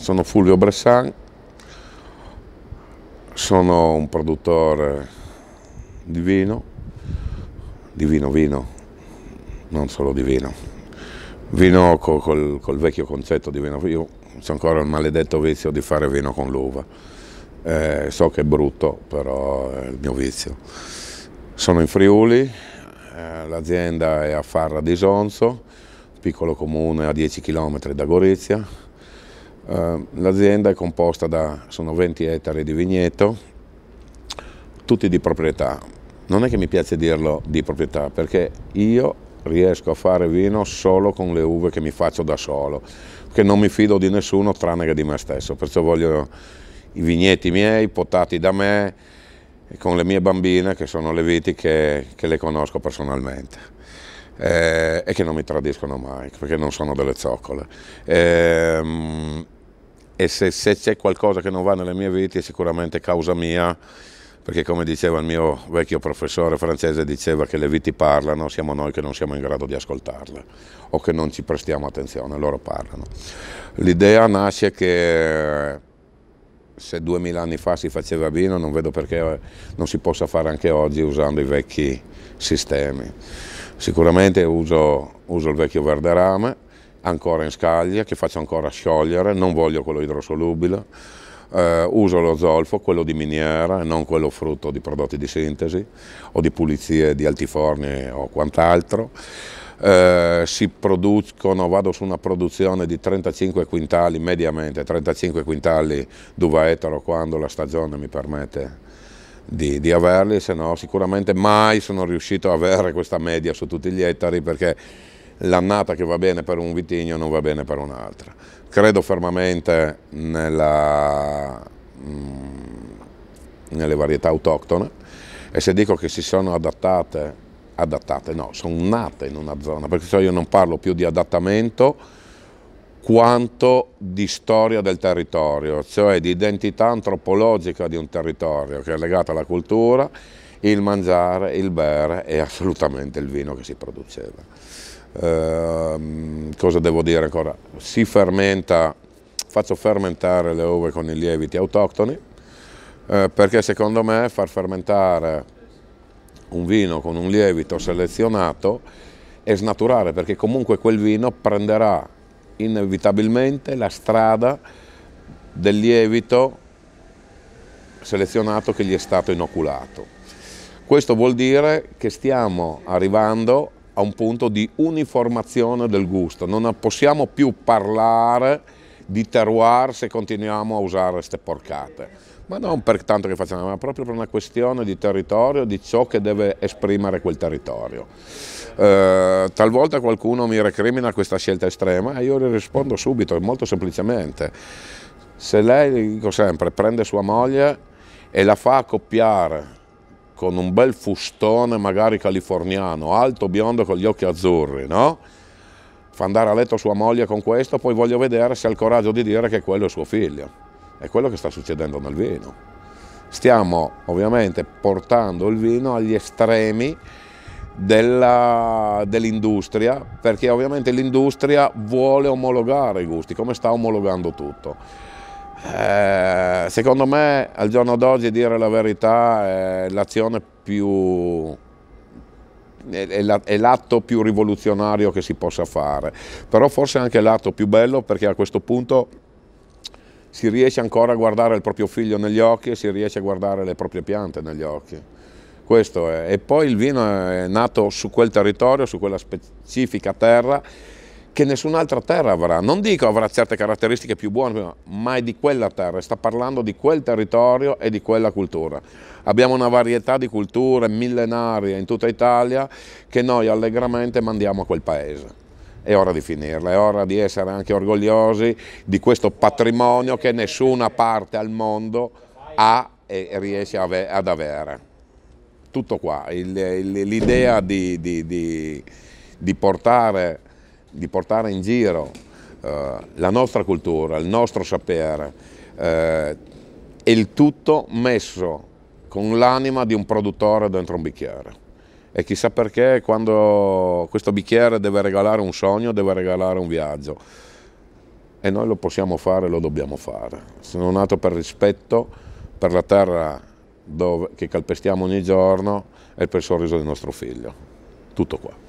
Sono Fulvio Bressan, sono un produttore di vino, di vino vino, non solo di vino, vino col, col, col vecchio concetto di vino, io ho ancora il maledetto vizio di fare vino con l'uva, eh, so che è brutto però è il mio vizio. Sono in Friuli, eh, l'azienda è a Farra di Sonzo, piccolo comune a 10 km da Gorizia, eh, l'azienda è composta da, sono 20 ettari di vigneto, tutti di proprietà. Non è che mi piace dirlo di proprietà, perché io riesco a fare vino solo con le uve che mi faccio da solo, che non mi fido di nessuno tranne che di me stesso, perciò voglio i vigneti miei, potati da me, e con le mie bambine che sono le viti che, che le conosco personalmente. Eh, e che non mi tradiscono mai perché non sono delle zoccole. Eh, e se, c'è qualcosa che non va nella mia vita è sicuramente causa mia, perché come diceva il mio vecchio professore francese, diceva che le viti parlano, siamo noi che non siamo in grado di ascoltarle o che non ci prestiamo attenzione, loro parlano. L'idea nasce che se duemila anni fa si faceva vino, non vedo perché non si possa fare anche oggi usando i vecchi sistemi. Sicuramente uso, uso il vecchio verderame, ancora in scaglia, che faccio ancora sciogliere, non voglio quello idrosolubile, eh, uso lo zolfo, quello di miniera, non quello frutto di prodotti di sintesi o di pulizie di altiforni o quant'altro. Eh, si producono, vado su una produzione di 35 quintali, mediamente 35 quintali d'uva etero quando la stagione mi permette di, di averli, se no sicuramente mai sono riuscito ad avere questa media su tutti gli ettari perché l'annata che va bene per un vitigno non va bene per un'altra. Credo fermamente nella, mm, nelle varietà autoctone e se dico che si sono adattate, adattate no, sono nate in una zona, perché io non parlo più di adattamento quanto di storia del territorio, cioè di identità antropologica di un territorio che è legata alla cultura, il mangiare, il bere e assolutamente il vino che si produceva. Ehm, cosa devo dire ancora? Si fermenta, faccio fermentare le uve con i lieviti autoctoni eh, perché secondo me far fermentare un vino con un lievito selezionato è snaturale perché comunque quel vino prenderà inevitabilmente la strada del lievito selezionato che gli è stato inoculato. Questo vuol dire che stiamo arrivando a un punto di uniformazione del gusto, non possiamo più parlare di terroir se continuiamo a usare queste porcate ma non per tanto che facciamo, ma proprio per una questione di territorio, di ciò che deve esprimere quel territorio. Eh, talvolta qualcuno mi recrimina questa scelta estrema e io le rispondo subito molto semplicemente. Se lei, dico sempre, prende sua moglie e la fa accoppiare con un bel fustone magari californiano, alto, biondo, con gli occhi azzurri, no? Fa andare a letto sua moglie con questo, poi voglio vedere se ha il coraggio di dire che quello è suo figlio. È quello che sta succedendo nel vino. Stiamo ovviamente portando il vino agli estremi dell'industria, dell perché ovviamente l'industria vuole omologare i gusti, come sta omologando tutto eh, secondo me al giorno d'oggi dire la verità è l'azione più è l'atto più rivoluzionario che si possa fare, però forse anche l'atto più bello perché a questo punto si riesce ancora a guardare il proprio figlio negli occhi e si riesce a guardare le proprie piante negli occhi. Questo è. E poi il vino è nato su quel territorio, su quella specifica terra che nessun'altra terra avrà. Non dico avrà certe caratteristiche più buone, ma è di quella terra, sta parlando di quel territorio e di quella cultura. Abbiamo una varietà di culture millenarie in tutta Italia che noi allegramente mandiamo a quel paese. È ora di finirla, è ora di essere anche orgogliosi di questo patrimonio che nessuna parte al mondo ha e riesce ad avere. Tutto qua, l'idea di, di, di, di portare di portare in giro eh, la nostra cultura, il nostro sapere eh, e il tutto messo con l'anima di un produttore dentro un bicchiere. E chissà perché quando questo bicchiere deve regalare un sogno, deve regalare un viaggio. E noi lo possiamo fare, e lo dobbiamo fare. Se non altro per rispetto per la terra dove, che calpestiamo ogni giorno e per il sorriso del nostro figlio. Tutto qua.